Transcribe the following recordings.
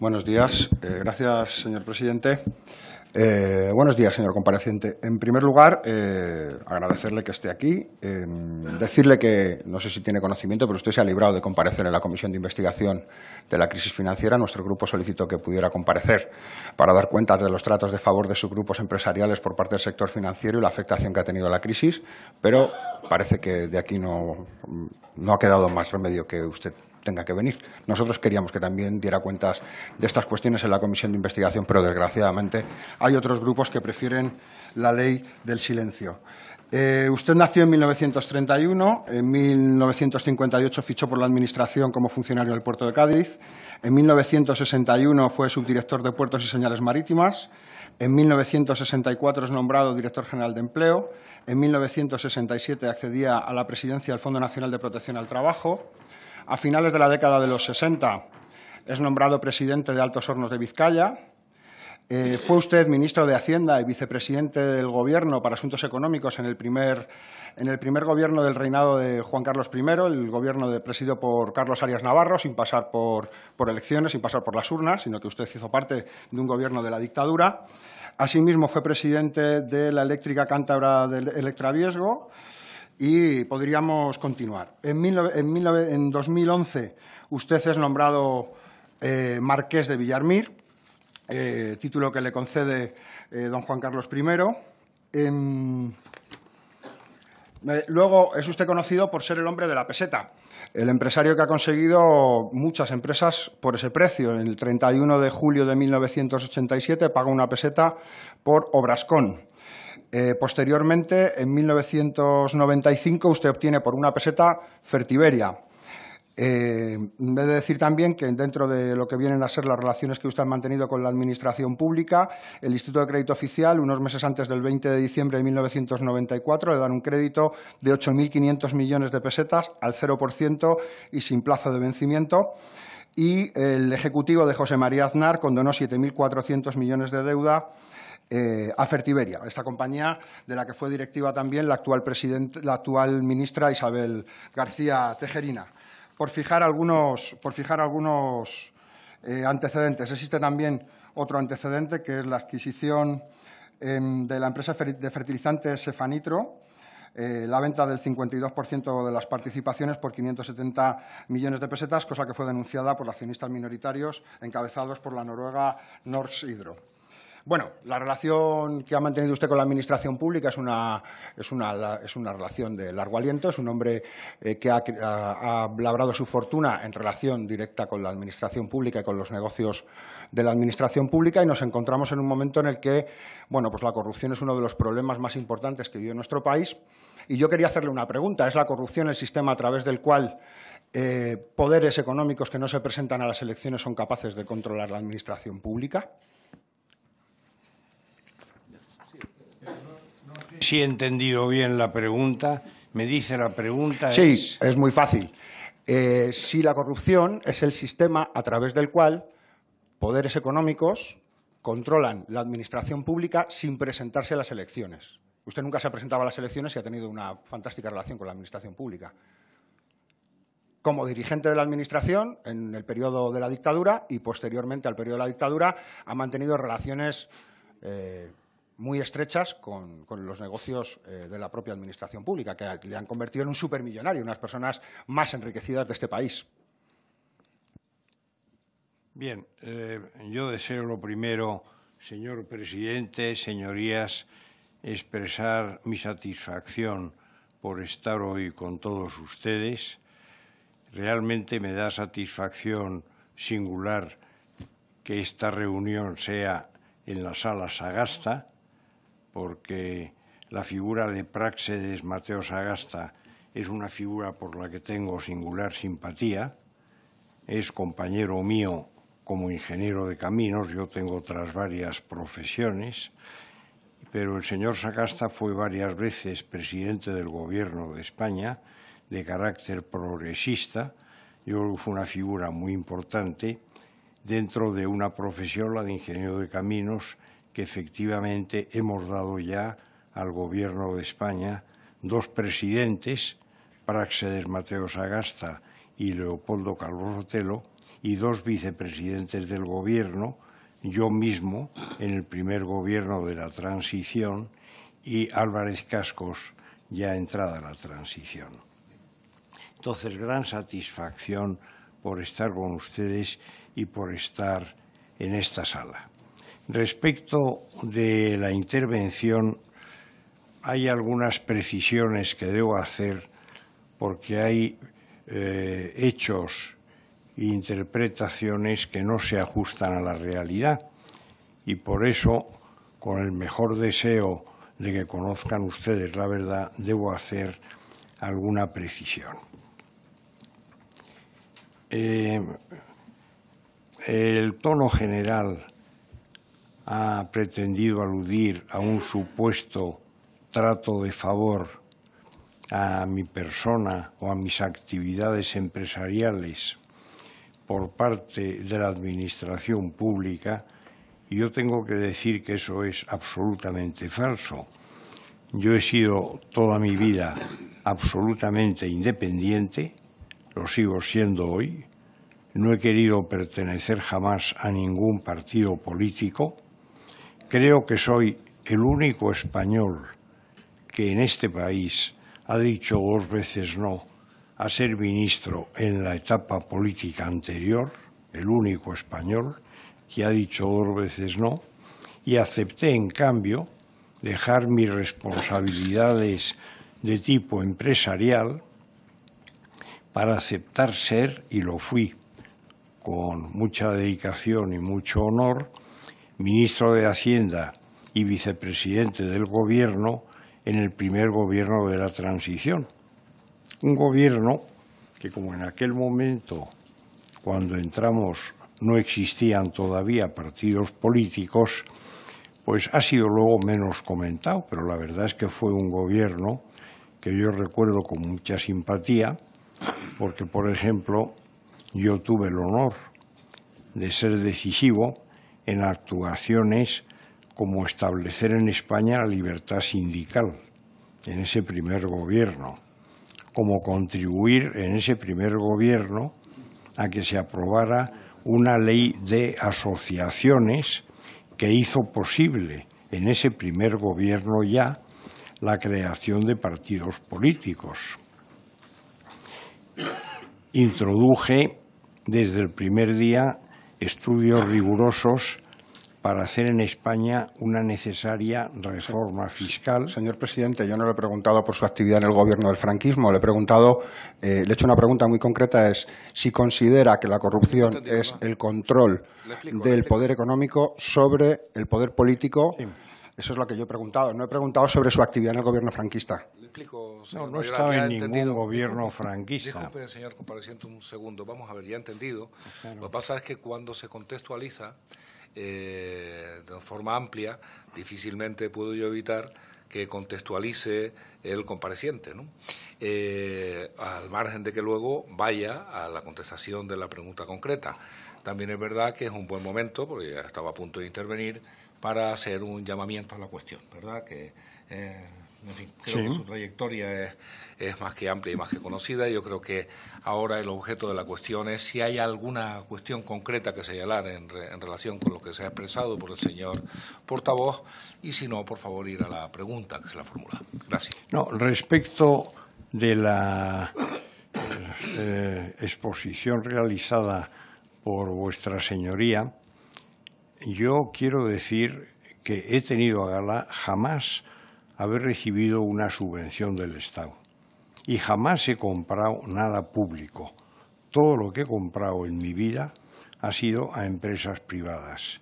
Buenos días. Eh, gracias, señor presidente. Eh, buenos días, señor compareciente. En primer lugar, eh, agradecerle que esté aquí. decirle que, no sé si tiene conocimiento, pero usted se ha librado de comparecer en la Comisión de Investigación de la Crisis Financiera. Nuestro grupo solicitó que pudiera comparecer para dar cuenta de los tratos de favor de sus grupos empresariales por parte del sector financiero y la afectación que ha tenido la crisis, pero parece que de aquí no, no ha quedado más remedio que usted tenga que venir. Nosotros queríamos que también diera cuentas de estas cuestiones en la comisión de investigación, pero desgraciadamente hay otros grupos que prefieren la ley del silencio. Eh, usted nació en 1931, en 1958 fichó por la Administración como funcionario del puerto de Cádiz, en 1961 fue subdirector de Puertos y Señales Marítimas, en 1964 es nombrado director general de Empleo, en 1967 accedía a la presidencia del Fondo Nacional de Protección al Trabajo, a finales de la década de los 60 es nombrado presidente de Altos Hornos de Vizcaya. Eh, fue usted ministro de Hacienda y vicepresidente del Gobierno para Asuntos Económicos en el, primer, gobierno del reinado de Juan Carlos I, el gobierno presidido por Carlos Arias Navarro, sin pasar por, elecciones, sin pasar por las urnas, sino que usted hizo parte de un gobierno de la dictadura. Asimismo, fue presidente de la eléctrica cántabra del Electraviesgo. Y podríamos continuar. En, 2011 usted es nombrado eh, marqués de Villarmir, eh, título que le concede eh, don Juan Carlos I. Em, luego es usted conocido por ser el hombre de la peseta, el empresario que ha conseguido muchas empresas por ese precio. En El 31 de julio de 1987 pagó una peseta por Obrascón. Eh, posteriormente, en 1995, usted obtiene por una peseta Fertiberia. Eh, vez de decir también que dentro de lo que vienen a ser las relaciones que usted ha mantenido con la Administración Pública, el Instituto de Crédito Oficial, unos meses antes del 20 de diciembre de 1994, le dan un crédito de 8.500 millones de pesetas al 0% y sin plazo de vencimiento y el Ejecutivo de José María Aznar condonó 7.400 millones de deuda eh, a Fertiberia, esta compañía de la que fue directiva también la actual, ministra Isabel García Tejerina. Por fijar algunos, eh, antecedentes, existe también otro antecedente que es la adquisición em, de la empresa de fertilizantes Cefanitro, eh, la venta del 52% de las participaciones por 570 millones de pesetas, cosa que fue denunciada por accionistas minoritarios encabezados por la noruega North Hydro. Bueno, la relación que ha mantenido usted con la Administración Pública es una, relación de largo aliento. Es un hombre eh, que ha, labrado su fortuna en relación directa con la Administración Pública y con los negocios de la Administración Pública y nos encontramos en un momento en el que bueno, pues la corrupción es uno de los problemas más importantes que vive nuestro país. Y yo quería hacerle una pregunta. ¿Es la corrupción el sistema a través del cual eh, poderes económicos que no se presentan a las elecciones son capaces de controlar la Administración Pública? si he entendido bien la pregunta, me dice la pregunta. Sí, es, muy fácil. Eh, si la corrupción es el sistema a través del cual poderes económicos controlan la administración pública sin presentarse a las elecciones. Usted nunca se ha presentado a las elecciones y ha tenido una fantástica relación con la administración pública. Como dirigente de la administración, en el periodo de la dictadura y posteriormente al periodo de la dictadura, ha mantenido relaciones eh, muy estrechas con, los negocios eh, de la propia administración pública, que le han convertido en un supermillonario, unas personas más enriquecidas de este país. Bien, eh, yo deseo lo primero, señor presidente, señorías, expresar mi satisfacción por estar hoy con todos ustedes. Realmente me da satisfacción singular que esta reunión sea en la sala Sagasta, porque la figura de Praxedes, Mateo Sagasta es una figura por la que tengo singular simpatía. Es compañero mío como ingeniero de caminos, yo tengo otras varias profesiones, pero el señor Sagasta fue varias veces presidente del gobierno de España de carácter progresista. Yo creo que fue una figura muy importante dentro de una profesión, la de ingeniero de caminos, que efectivamente hemos dado ya al Gobierno de España dos presidentes, Praxedes Mateo Sagasta y Leopoldo Calvo Sotelo, y dos vicepresidentes del Gobierno, yo mismo en el primer Gobierno de la transición y Álvarez Cascos ya entrada la transición. Entonces, gran satisfacción por estar con ustedes y por estar en esta sala. Respecto de la intervención, hay algunas precisiones que debo hacer porque hay eh, hechos e interpretaciones que no se ajustan a la realidad y por eso, con el mejor deseo de que conozcan ustedes la verdad, debo hacer alguna precisión. Eh, el tono general ha pretendido aludir a un supuesto trato de favor a mi persona o a mis actividades empresariales por parte de la administración pública, yo tengo que decir que eso es absolutamente falso. Yo he sido toda mi vida absolutamente independiente, lo sigo siendo hoy, no he querido pertenecer jamás a ningún partido político, Creo que soy el único español que en este país ha dicho dos veces no a ser ministro en la etapa política anterior, el único español que ha dicho dos veces no, y acepté, en cambio, dejar mis responsabilidades de tipo empresarial para aceptar ser, y lo fui, con mucha dedicación y mucho honor, ministro de Hacienda y vicepresidente del gobierno en el primer gobierno de la transición. Un gobierno que como en aquel momento, cuando entramos, no existían todavía partidos políticos, pues ha sido luego menos comentado, pero la verdad es que fue un gobierno que yo recuerdo con mucha simpatía, porque, por ejemplo, yo tuve el honor de ser decisivo en actuaciones como establecer en España la libertad sindical en ese primer gobierno, como contribuir en ese primer gobierno a que se aprobara una ley de asociaciones que hizo posible en ese primer gobierno ya la creación de partidos políticos. Introduje desde el primer día estudios rigurosos para hacer en España una necesaria reforma fiscal. Señor presidente, yo no le he preguntado por su actividad en el gobierno del franquismo, le he preguntado, eh, le he hecho una pregunta muy concreta, es si considera que la corrupción es el control del poder económico sobre el poder político. Eso es lo que yo he preguntado. No he preguntado sobre su actividad en el gobierno franquista. no, no estaba en ningún gobierno franquista. Disculpe, señor compareciente, un segundo. Vamos a ver, ya he entendido. Lo que pasa es que cuando se contextualiza eh, de forma amplia, difícilmente puedo yo evitar que contextualice el compareciente, ¿no? Eh, al margen de que luego vaya a la contestación de la pregunta concreta. También es verdad que es un buen momento, porque ya estaba a punto de intervenir, para hacer un llamamiento a la cuestión, ¿verdad? Que, eh, creo que su trayectoria es, más que amplia y más que conocida. Yo creo que ahora el objeto de la cuestión es si hay alguna cuestión concreta que señalar en, en relación con lo que se ha expresado por el señor portavoz y si no, por favor, ir a la pregunta que se la formula. Gracias. No, respecto de la eh, exposición realizada por vuestra señoría, yo quiero decir que he tenido a gala jamás haber recibido una subvención del Estado y jamás he comprado nada público. Todo lo que he comprado en mi vida ha sido a empresas privadas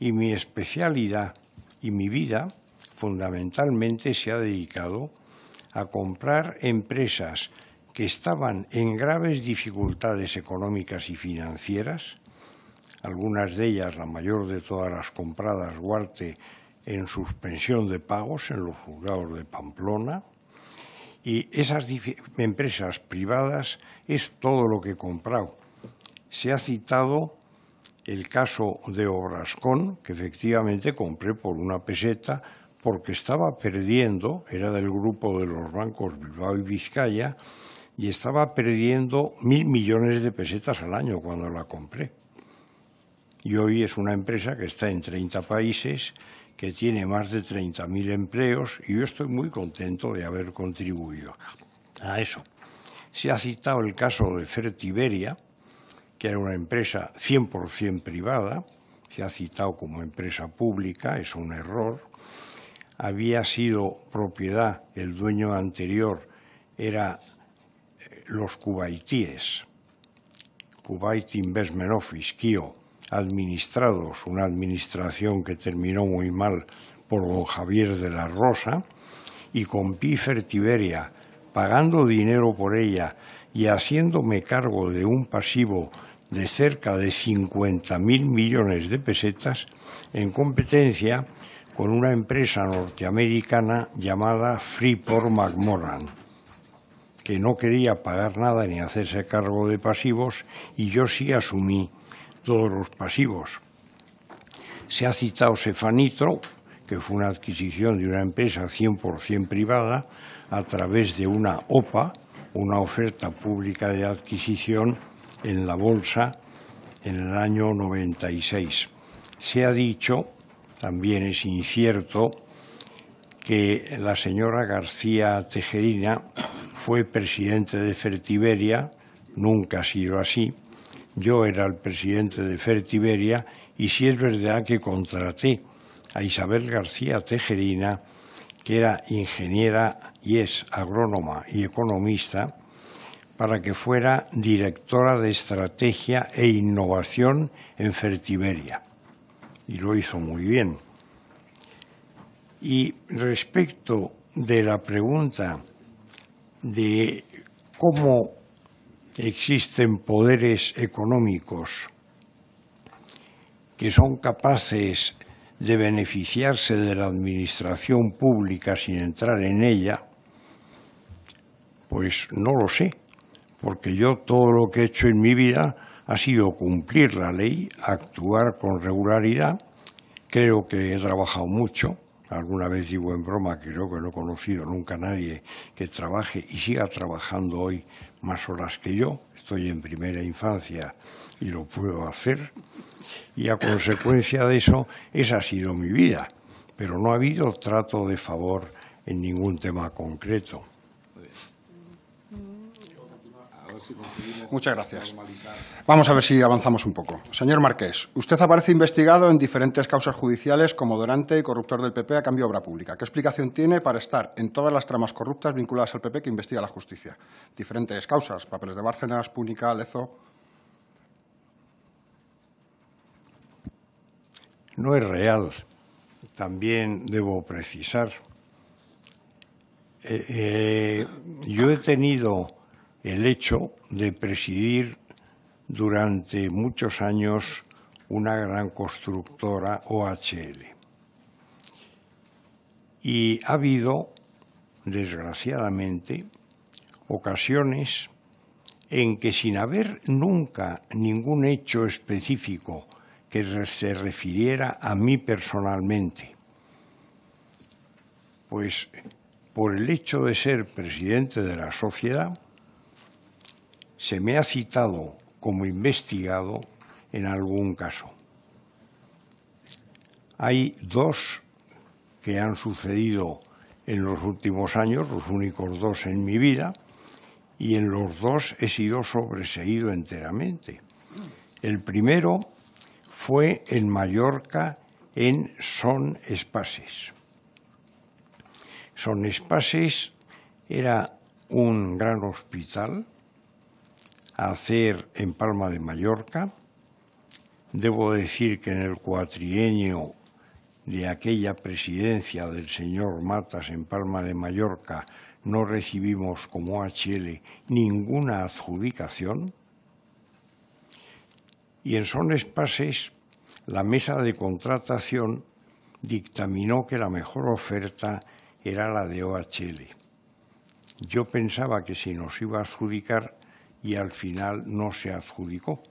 y mi especialidad y mi vida fundamentalmente se ha dedicado a comprar empresas que estaban en graves dificultades económicas y financieras algunas de ellas, la mayor de todas las compradas, Guarte, en suspensión de pagos en los juzgados de Pamplona. Y esas empresas privadas es todo lo que he comprado. Se ha citado el caso de Obrascón, que efectivamente compré por una peseta porque estaba perdiendo, era del grupo de los bancos Bilbao y Vizcaya, y estaba perdiendo mil millones de pesetas al año cuando la compré y hoy es una empresa que está en 30 países, que tiene más de 30.000 empleos y yo estoy muy contento de haber contribuido a eso. Se ha citado el caso de Fertiberia, que era una empresa 100% privada, se ha citado como empresa pública, es un error. Había sido propiedad, el dueño anterior era eh, los cubaitíes, Kuwait Investment Office, KIO, administrados, una administración que terminó muy mal por don Javier de la Rosa, y con Pifer Tiberia, pagando dinero por ella y haciéndome cargo de un pasivo de cerca de 50.000 mil millones de pesetas, en competencia con una empresa norteamericana llamada Freeport McMoran, que no quería pagar nada ni hacerse cargo de pasivos, y yo sí asumí todos los pasivos. Se ha citado Cefanitro, que fue una adquisición de una empresa 100% privada a través de una OPA, una oferta pública de adquisición en la bolsa en el año 96. Se ha dicho, también es incierto, que la señora García Tejerina fue presidente de Fertiberia, nunca ha sido así, yo era el presidente de Fertiberia y sí es verdad que contraté a Isabel García Tejerina, que era ingeniera y es agrónoma y economista, para que fuera directora de estrategia e innovación en Fertiberia. Y lo hizo muy bien. Y respecto de la pregunta de cómo existen poderes económicos que son capaces de beneficiarse de la administración pública sin entrar en ella, pues no lo sé, porque yo todo lo que he hecho en mi vida ha sido cumplir la ley, actuar con regularidad, creo que he trabajado mucho, Alguna vez digo en broma que creo que no he conocido nunca a nadie que trabaje y siga trabajando hoy más horas que yo. Estoy en primera infancia y lo puedo hacer. Y a consecuencia de eso, esa ha sido mi vida. Pero no ha habido trato de favor en ningún tema concreto. Muchas gracias. Vamos a ver si avanzamos un poco. Señor Marqués, usted aparece investigado en diferentes causas judiciales como donante y corruptor del PP a cambio de obra pública. ¿Qué explicación tiene para estar en todas las tramas corruptas vinculadas al PP que investiga la justicia? Diferentes causas, papeles de Bárcenas, Púnica, Lezo... No es real. También debo precisar. Eh, eh, yo he tenido el hecho de presidir durante muchos años una gran constructora OHL. Y ha habido, desgraciadamente, ocasiones en que sin haber nunca ningún hecho específico que se refiriera a mí personalmente, pues por el hecho de ser presidente de la sociedad, se me ha citado como investigado en algún caso. Hay dos que han sucedido en los últimos años, los únicos dos en mi vida, y en los dos he sido sobreseído enteramente. El primero fue en Mallorca en Son Espaces. Son Espaces era un gran hospital hacer en Palma de Mallorca. Debo decir que en el cuatrienio de aquella presidencia del señor Matas en Palma de Mallorca no recibimos como OHL ninguna adjudicación. Y en son Pases, la mesa de contratación dictaminó que la mejor oferta era la de OHL. Yo pensaba que si nos iba a adjudicar y al final no se adjudicó.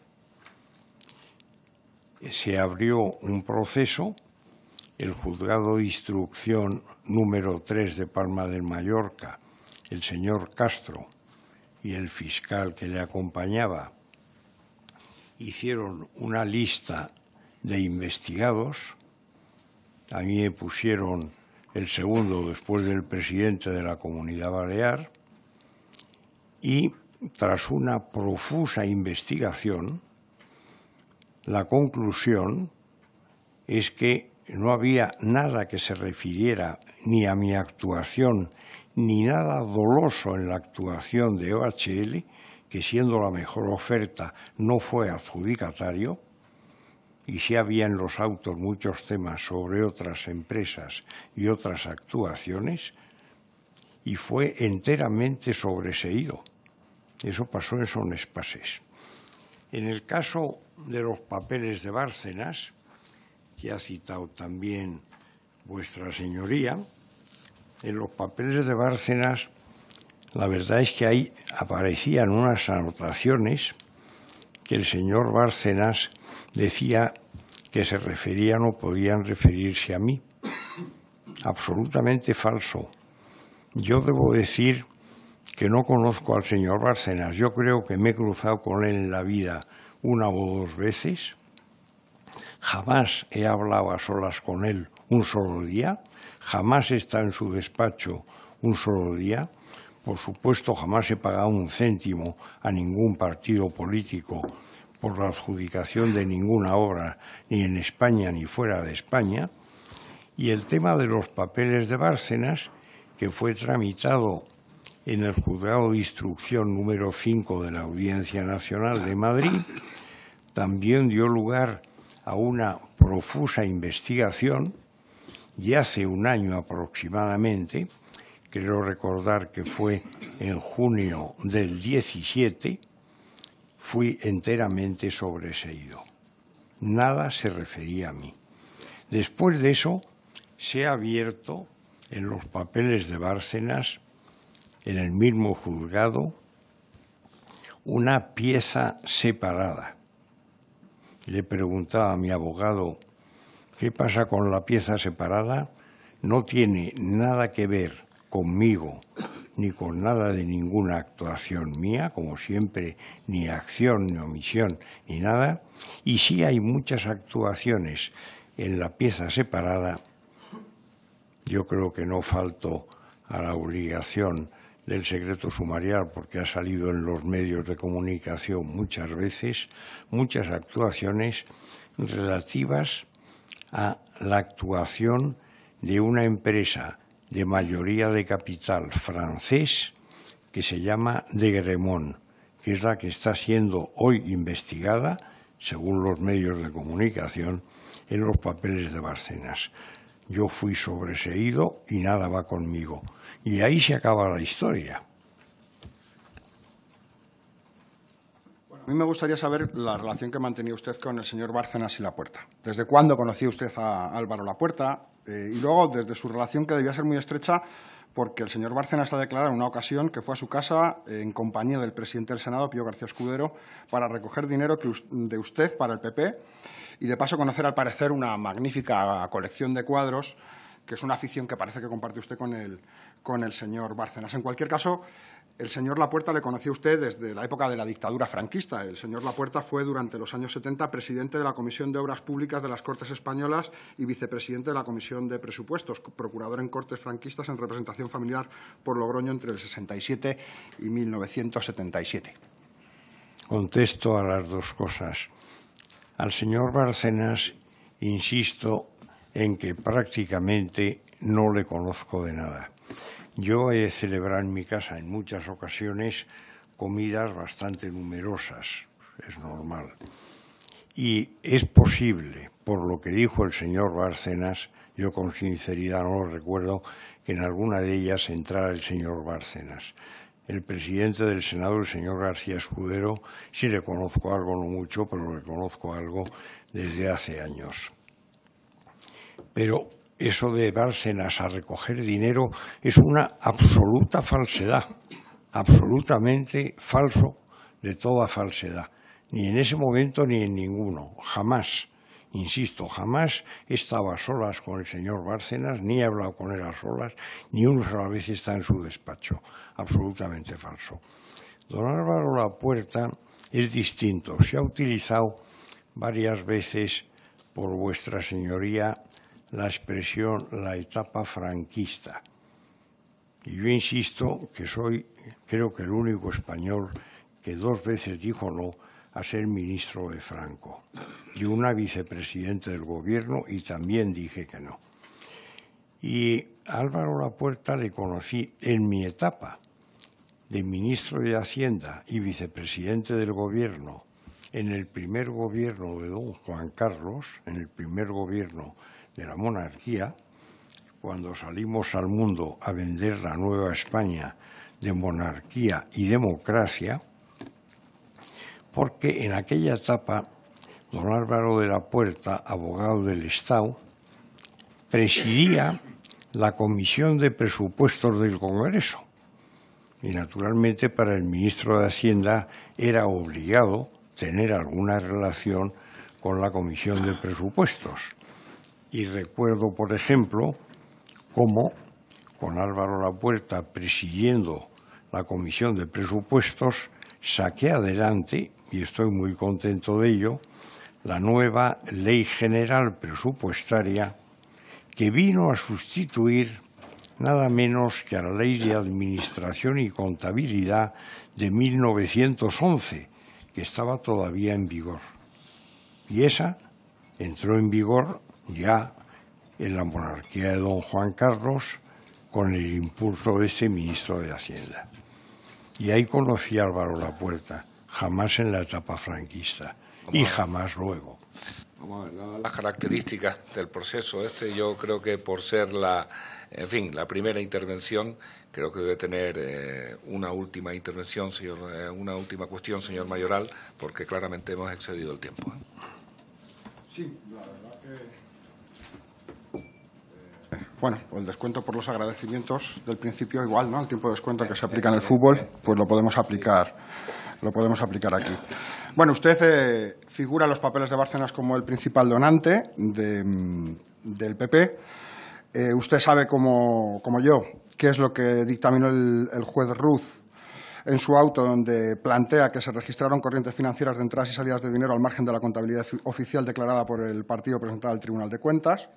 Se abrió un proceso, el juzgado de instrucción número 3 de Palma de Mallorca, el señor Castro y el fiscal que le acompañaba, hicieron una lista de investigados. A mí me pusieron el segundo después del presidente de la Comunidad Balear y tras una profusa investigación, la conclusión es que no había nada que se refiriera ni a mi actuación ni nada doloso en la actuación de OHL, que siendo la mejor oferta no fue adjudicatario, y si había en los autos muchos temas sobre otras empresas y otras actuaciones, y fue enteramente sobreseído. Eso pasó en Son Espases. En el caso de los papeles de Bárcenas, que ha citado también vuestra señoría, en los papeles de Bárcenas la verdad es que ahí aparecían unas anotaciones que el señor Bárcenas decía que se referían o podían referirse a mí. Absolutamente falso. Yo debo decir que no conozco al señor Bárcenas. Yo creo que me he cruzado con él en la vida una o dos veces. Jamás he hablado a solas con él un solo día. Jamás está en su despacho un solo día. Por supuesto, jamás he pagado un céntimo a ningún partido político por la adjudicación de ninguna obra, ni en España ni fuera de España. Y el tema de los papeles de Bárcenas, que fue tramitado en el juzgado de instrucción número 5 de la Audiencia Nacional de Madrid, también dio lugar a una profusa investigación y hace un año aproximadamente, creo recordar que fue en junio del 17, fui enteramente sobreseído. Nada se refería a mí. Después de eso, se ha abierto en los papeles de Bárcenas en el mismo juzgado una pieza separada. Le preguntaba a mi abogado, ¿qué pasa con la pieza separada? No tiene nada que ver conmigo ni con nada de ninguna actuación mía, como siempre, ni acción, ni omisión, ni nada. Y si hay muchas actuaciones en la pieza separada. Yo creo que no falto a la obligación del secreto sumarial, porque ha salido en los medios de comunicación muchas veces, muchas actuaciones relativas a la actuación de una empresa de mayoría de capital francés que se llama de Gremont, que es la que está siendo hoy investigada, según los medios de comunicación, en los papeles de Barcenas yo fui sobreseído y nada va conmigo. Y ahí se acaba la historia. a mí me gustaría saber la relación que mantenía usted con el señor Bárcenas y La Puerta. ¿Desde cuándo conocía usted a Álvaro La Puerta? Eh, y luego, desde su relación, que debía ser muy estrecha, porque el señor Bárcenas ha declarado en una ocasión que fue a su casa eh, en compañía del presidente del Senado, Pío García Escudero, para recoger dinero de usted para el PP y de paso conocer al parecer una magnífica colección de cuadros que es una afición que parece que comparte usted con el, con el señor Bárcenas. En cualquier caso, el señor Lapuerta le conoció a usted desde la época de la dictadura franquista. El señor Lapuerta fue durante los años 70 presidente de la Comisión de Obras Públicas de las Cortes Españolas y vicepresidente de la Comisión de Presupuestos, procurador en Cortes franquistas en representación familiar por Logroño entre el 67 y 1977. Contesto a las dos cosas. Al señor Barcenas insisto en que prácticamente no le conozco de nada. Yo he celebrado en mi casa en muchas ocasiones comidas bastante numerosas, es normal. Y es posible, por lo que dijo el señor Bárcenas, yo con sinceridad no lo recuerdo, que en alguna de ellas entrara el señor Bárcenas. El presidente del Senado, el señor García Escudero, sí le conozco algo, no mucho, pero le conozco algo desde hace años. Pero eso de Bárcenas a recoger dinero es una absoluta falsedad, absolutamente falso de toda falsedad, ni en ese momento ni en ninguno, jamás. Insisto, jamás estaba a solas con el señor Bárcenas, ni he hablado con él a solas, ni una sola vez está en su despacho. Absolutamente falso. Don Álvaro puerta es distinto. Se ha utilizado varias veces por vuestra señoría la expresión la etapa franquista. Y yo insisto que soy, creo que el único español que dos veces dijo no a ser ministro de Franco y una vicepresidente del gobierno y también dije que no. Y Álvaro Lapuerta le conocí en mi etapa de ministro de Hacienda y vicepresidente del gobierno en el primer gobierno de don Juan Carlos, en el primer gobierno de la monarquía, cuando salimos al mundo a vender la Nueva España de monarquía y democracia, porque en aquella etapa don Álvaro de la Puerta, abogado del Estado, presidía la Comisión de Presupuestos del Congreso. Y naturalmente para el ministro de Hacienda era obligado tener alguna relación con la Comisión de Presupuestos. Y recuerdo, por ejemplo, cómo con Álvaro Lapuerta presidiendo la Comisión de Presupuestos, saqué adelante, y estoy muy contento de ello, la nueva Ley General Presupuestaria que vino a sustituir nada menos que a la Ley de Administración y Contabilidad de 1911, que estaba todavía en vigor. Y esa entró en vigor ya en la monarquía de don Juan Carlos con el impulso de ese ministro de Hacienda. Y ahí conocí Álvaro La Puerta, jamás en la etapa franquista y jamás luego. las características del proceso este, yo creo que por ser la, en fin, la primera intervención, creo que debe tener eh, una última intervención, señor, eh, una última cuestión, señor Mayoral, porque claramente hemos excedido el tiempo. Sí, la verdad que bueno, el descuento por los agradecimientos del principio igual, ¿no? El tiempo de descuento que se aplica en el fútbol, pues lo podemos aplicar, lo podemos aplicar aquí. Bueno, usted eh, figura en los papeles de Bárcenas como el principal donante mm, del PP. Eh, usted sabe, como, yo, qué es lo que dictaminó el, juez Ruz en su auto donde plantea que se registraron corrientes financieras de entradas y salidas de dinero al margen de la contabilidad oficial declarada por el partido presentado al Tribunal de Cuentas.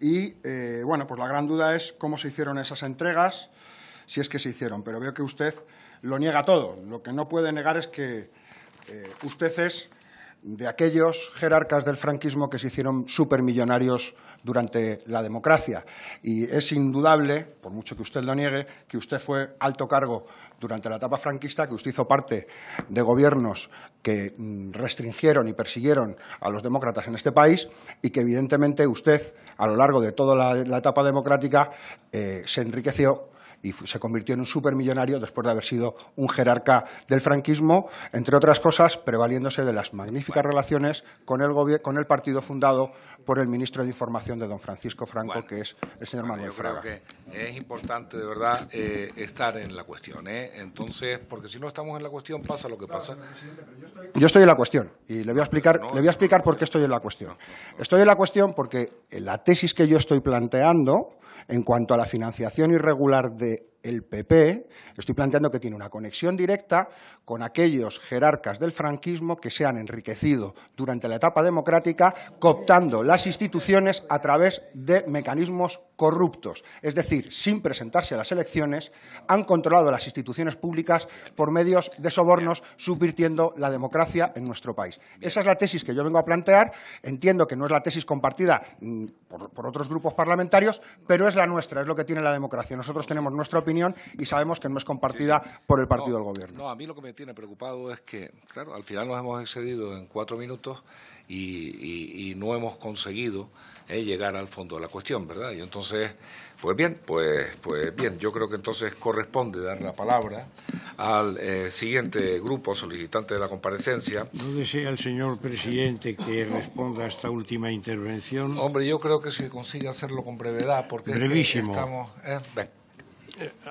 Y eh, bueno, pues la gran duda es cómo se hicieron esas entregas, si es que se hicieron. Pero veo que usted lo niega todo. Lo que no puede negar es que eh, usted es de aquellos jerarcas del franquismo que se hicieron supermillonarios durante la democracia. Y es indudable, por mucho que usted lo niegue, que usted fue alto cargo durante la etapa franquista, que usted hizo parte de gobiernos que mm, restringieron y persiguieron a los demócratas en este país y que evidentemente usted, a lo largo de toda la, etapa democrática, eh, se enriqueció y se convirtió en un supermillonario después de haber sido un jerarca del franquismo, entre otras cosas, prevaliéndose de las magníficas relaciones con el, con el partido fundado por el ministro de Información de don Francisco Franco, que es el señor Manuel es importante, de verdad, eh, estar en la cuestión. ¿eh? Entonces, porque si no estamos en la cuestión, pasa lo que pasa. Yo estoy en la cuestión y le voy a explicar, le voy a explicar por qué estoy en la cuestión. Estoy en la cuestión porque la tesis que yo estoy planteando en cuanto a la financiación irregular de el PP, estoy planteando que tiene una conexión directa con aquellos jerarcas del franquismo que se han enriquecido durante la etapa democrática cooptando las instituciones a través de mecanismos corruptos. Es decir, sin presentarse a las elecciones, han controlado las instituciones públicas por medios de sobornos, subvirtiendo la democracia en nuestro país. Esa es la tesis que yo vengo a plantear. Entiendo que no es la tesis compartida mm, por, otros grupos parlamentarios, pero es la nuestra, es lo que tiene la democracia. Nosotros tenemos nuestro y sabemos que no es compartida por el partido del gobierno. No, a mí lo que me tiene preocupado es que, claro, al final nos hemos excedido en cuatro minutos y, no hemos conseguido eh, llegar al fondo de la cuestión, ¿verdad? Y entonces, pues bien, pues, pues bien, yo creo que entonces corresponde dar la palabra al eh, siguiente grupo solicitante de la comparecencia. ¿No desea el señor presidente que responda a esta última intervención? Hombre, yo creo que se consigue hacerlo con brevedad porque estamos... Eh,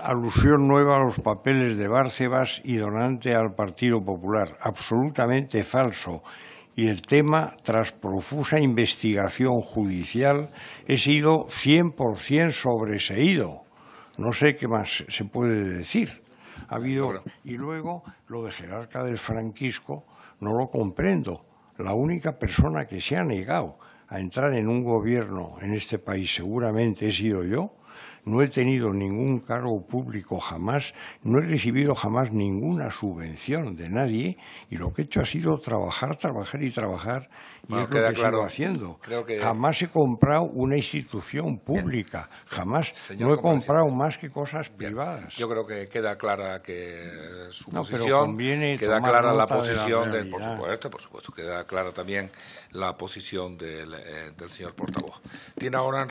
alusión nueva a los papeles de Bárcebas y donante al Partido Popular, absolutamente falso. Y el tema, tras profusa investigación judicial, he sido 100% sobreseído. No sé qué más se puede decir. Ha habido... Y luego, lo de Jerarca del Franquisco, no lo comprendo. La única persona que se ha negado a entrar en un gobierno en este país seguramente he sido yo, no he tenido ningún cargo público jamás, no he recibido jamás ninguna subvención de nadie y lo que he hecho ha sido trabajar, trabajar y trabajar y queda es lo claro. haciendo. Jamás he comprado una institución pública, jamás no he comprado más que cosas privadas. Yo creo que queda clara que su posición, queda clara la posición, del, supuesto, queda clara también la posición del, eh, del señor portavoz. Tiene ahora